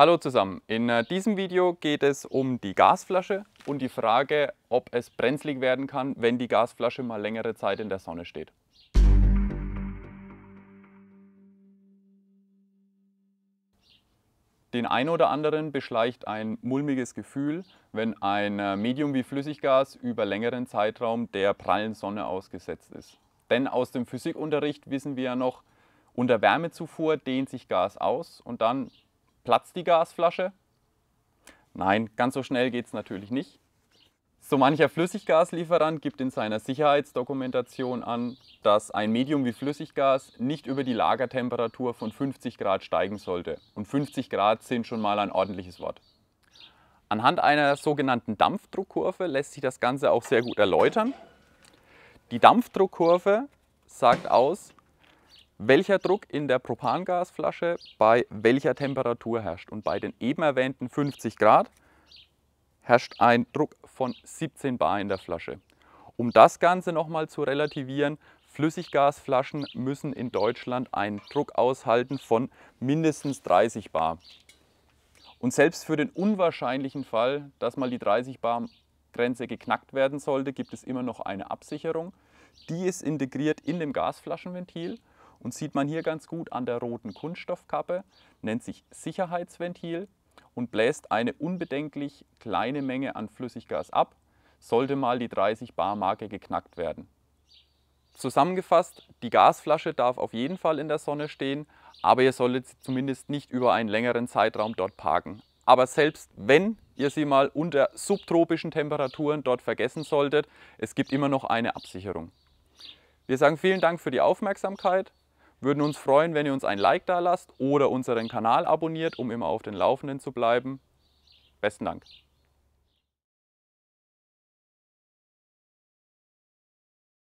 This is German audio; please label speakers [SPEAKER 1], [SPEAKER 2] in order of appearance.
[SPEAKER 1] Hallo zusammen, in äh, diesem Video geht es um die Gasflasche und die Frage, ob es brenzlig werden kann, wenn die Gasflasche mal längere Zeit in der Sonne steht. Den einen oder anderen beschleicht ein mulmiges Gefühl, wenn ein äh, Medium wie Flüssiggas über längeren Zeitraum der prallen Sonne ausgesetzt ist. Denn aus dem Physikunterricht wissen wir ja noch, unter Wärmezufuhr dehnt sich Gas aus und dann platzt die Gasflasche? Nein, ganz so schnell geht es natürlich nicht. So mancher Flüssiggaslieferant gibt in seiner Sicherheitsdokumentation an, dass ein Medium wie Flüssiggas nicht über die Lagertemperatur von 50 Grad steigen sollte. Und 50 Grad sind schon mal ein ordentliches Wort. Anhand einer sogenannten Dampfdruckkurve lässt sich das Ganze auch sehr gut erläutern. Die Dampfdruckkurve sagt aus, welcher Druck in der Propangasflasche bei welcher Temperatur herrscht. Und bei den eben erwähnten 50 Grad herrscht ein Druck von 17 bar in der Flasche. Um das Ganze nochmal zu relativieren, Flüssiggasflaschen müssen in Deutschland einen Druck aushalten von mindestens 30 bar. Und selbst für den unwahrscheinlichen Fall, dass mal die 30 bar Grenze geknackt werden sollte, gibt es immer noch eine Absicherung. Die ist integriert in dem Gasflaschenventil und sieht man hier ganz gut an der roten Kunststoffkappe, nennt sich Sicherheitsventil und bläst eine unbedenklich kleine Menge an Flüssiggas ab, sollte mal die 30 Bar Marke geknackt werden. Zusammengefasst, die Gasflasche darf auf jeden Fall in der Sonne stehen, aber ihr solltet sie zumindest nicht über einen längeren Zeitraum dort parken. Aber selbst wenn ihr sie mal unter subtropischen Temperaturen dort vergessen solltet, es gibt immer noch eine Absicherung. Wir sagen vielen Dank für die Aufmerksamkeit würden uns freuen, wenn ihr uns ein Like da lasst oder unseren Kanal abonniert, um immer auf den Laufenden zu bleiben. Besten Dank.